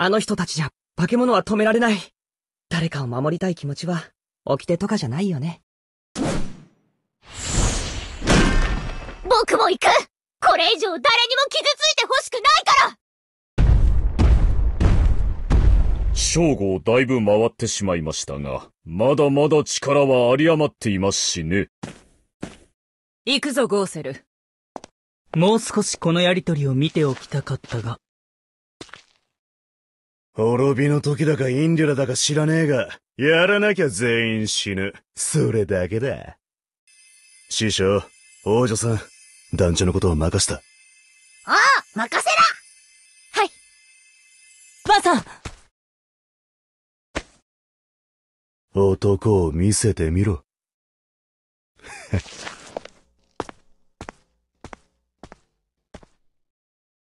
あの人たちじゃ化け物は止められない。誰かを守りたい気持ちは、掟とかじゃないよね。僕も行くこれ以上誰にも傷ついてほしくないから正午をだいぶ回ってしまいましたが、まだまだ力は有り余っていますしね。行くぞ、ゴーセル。もう少しこのやりとりを見ておきたかったが。滅びの時だかインデュラだか知らねえが、やらなきゃ全員死ぬ。それだけだ。師匠、王女さん、団長のことを任した。ああ任せなはいバンさん男を見せてみろ。